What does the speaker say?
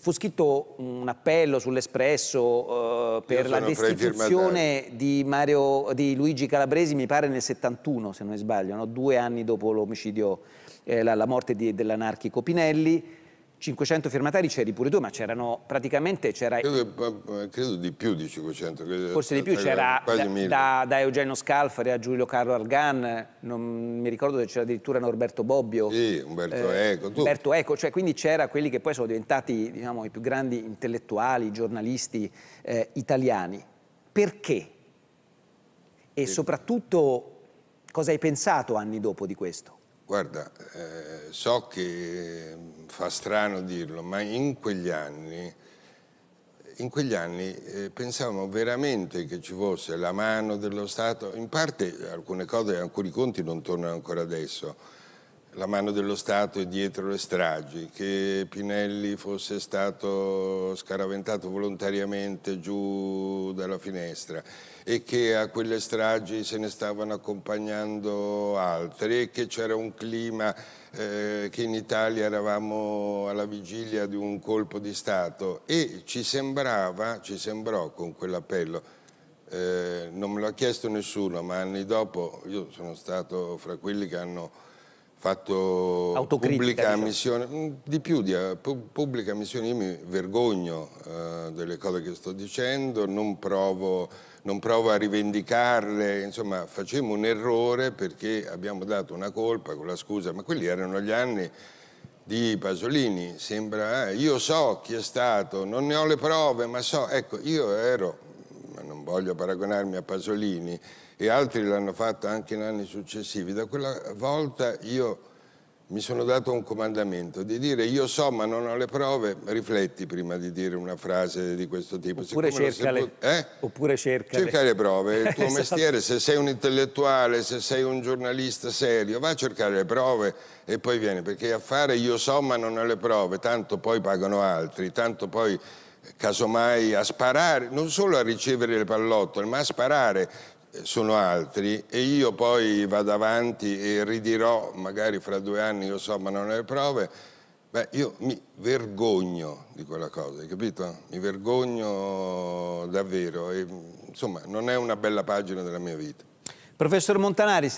fu scritto un appello sull'Espresso eh, per la destituzione di, Mario, di, Luigi Calabresi, mi pare nel 71, se non sbaglio, no? due anni dopo l'omicidio, eh, la, la, morte di, dell'anarchico Pinelli. 500 firmatari c'eri pure tu, ma c'erano praticamente... C'era... Credo, credo, di più di 500. Credo, Forse di più, c'era da, da, da, Eugenio Scalfari a Giulio Carlo Argan, non mi ricordo se c'era addirittura Norberto Bobbio. Sì, Umberto eh, Eco. Tu. Umberto Eco, cioè quindi c'era quelli che poi sono diventati diciamo, i più grandi intellettuali, giornalisti eh, italiani. Perché? E sì. soprattutto cosa hai pensato anni dopo di questo? Guarda, eh, so che mm, fa strano dirlo, ma in quegli anni, in quegli anni eh, pensavamo veramente che ci fosse la mano dello Stato, in parte alcune cose, alcuni conti non tornano ancora adesso, la mano dello Stato è dietro le stragi, che Pinelli fosse stato scaraventato volontariamente giù dalla finestra e che a quelle stragi se ne stavano accompagnando altre e che c'era un clima eh, che in Italia eravamo alla vigilia di un colpo di Stato e ci sembrava, ci sembrò con quell'appello, eh, non me l'ha chiesto nessuno, ma anni dopo io sono stato fra quelli che hanno fatto pubblica ammissione, diciamo. mm, di più di eh, pubblica ammissione, io mi vergogno eh, delle cose che sto dicendo, non provo, non provo a rivendicarle, insomma facciamo un errore perché abbiamo dato una colpa con la scusa, ma quelli erano gli anni di Pasolini, sembra, eh, io so chi è stato, non ne ho le prove, ma so, ecco, io ero non voglio paragonarmi a Pasolini, e altri l'hanno fatto anche in anni successivi, da quella volta io mi sono dato un comandamento di dire io so ma non ho le prove, rifletti prima di dire una frase di questo tipo. Oppure cercale. Può, eh? Cerca le prove, il tuo esatto. mestiere, se sei un intellettuale, se sei un giornalista serio, va a cercare le prove e poi vieni, perché a fare io so ma non ho le prove, tanto poi pagano altri, tanto poi casomai a sparare, non solo a ricevere le pallottole, ma a sparare eh, sono altri e io poi vado avanti e ridirò, magari fra due anni io so ma non ho le prove, beh io mi vergogno di quella cosa, hai capito? Mi vergogno davvero e insomma non è una bella pagina della mia vita. Professor Montanari,